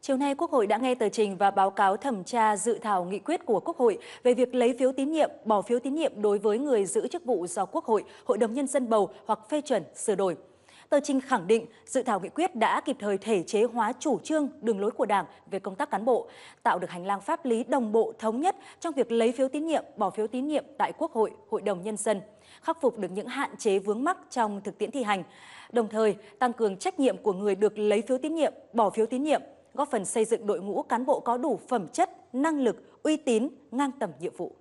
Chiều nay, Quốc hội đã nghe tờ trình và báo cáo thẩm tra dự thảo nghị quyết của Quốc hội về việc lấy phiếu tín nhiệm, bỏ phiếu tín nhiệm đối với người giữ chức vụ do Quốc hội, Hội đồng Nhân dân bầu hoặc phê chuẩn, sửa đổi. Tờ trình khẳng định dự thảo nghị quyết đã kịp thời thể chế hóa chủ trương, đường lối của Đảng về công tác cán bộ, tạo được hành lang pháp lý đồng bộ thống nhất trong việc lấy phiếu tín nhiệm, bỏ phiếu tín nhiệm tại Quốc hội, Hội đồng nhân dân, khắc phục được những hạn chế vướng mắc trong thực tiễn thi hành. Đồng thời, tăng cường trách nhiệm của người được lấy phiếu tín nhiệm, bỏ phiếu tín nhiệm, góp phần xây dựng đội ngũ cán bộ có đủ phẩm chất, năng lực, uy tín, ngang tầm nhiệm vụ.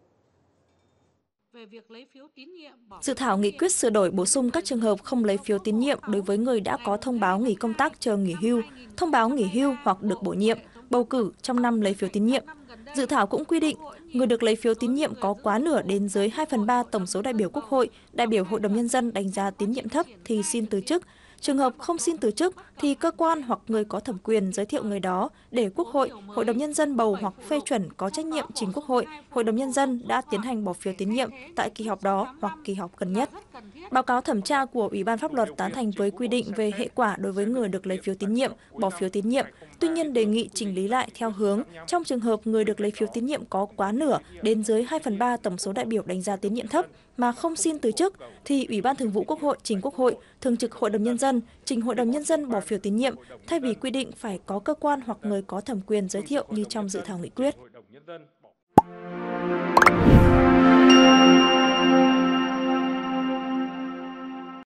Dự thảo nghị quyết sửa đổi bổ sung các trường hợp không lấy phiếu tín nhiệm đối với người đã có thông báo nghỉ công tác chờ nghỉ hưu, thông báo nghỉ hưu hoặc được bổ nhiệm, bầu cử trong năm lấy phiếu tín nhiệm. Dự thảo cũng quy định, người được lấy phiếu tín nhiệm có quá nửa đến dưới 2 phần 3 tổng số đại biểu Quốc hội, đại biểu Hội đồng Nhân dân đánh giá tín nhiệm thấp thì xin từ chức. Trường hợp không xin từ chức thì cơ quan hoặc người có thẩm quyền giới thiệu người đó để Quốc hội, Hội đồng Nhân dân bầu hoặc phê chuẩn có trách nhiệm chính Quốc hội, Hội đồng Nhân dân đã tiến hành bỏ phiếu tín nhiệm tại kỳ họp đó hoặc kỳ họp gần nhất. Báo cáo thẩm tra của Ủy ban Pháp luật tán thành với quy định về hệ quả đối với người được lấy phiếu tín nhiệm, bỏ phiếu tín nhiệm Tuy nhiên, đề nghị chỉnh lý lại theo hướng, trong trường hợp người được lấy phiếu tín nhiệm có quá nửa đến dưới 2 phần 3 tổng số đại biểu đánh giá tín nhiệm thấp mà không xin từ chức, thì Ủy ban Thường vụ Quốc hội trình Quốc hội, Thường trực Hội đồng Nhân dân, trình Hội đồng Nhân dân bỏ phiếu tín nhiệm, thay vì quy định phải có cơ quan hoặc người có thẩm quyền giới thiệu như trong dự thảo nghị quyết.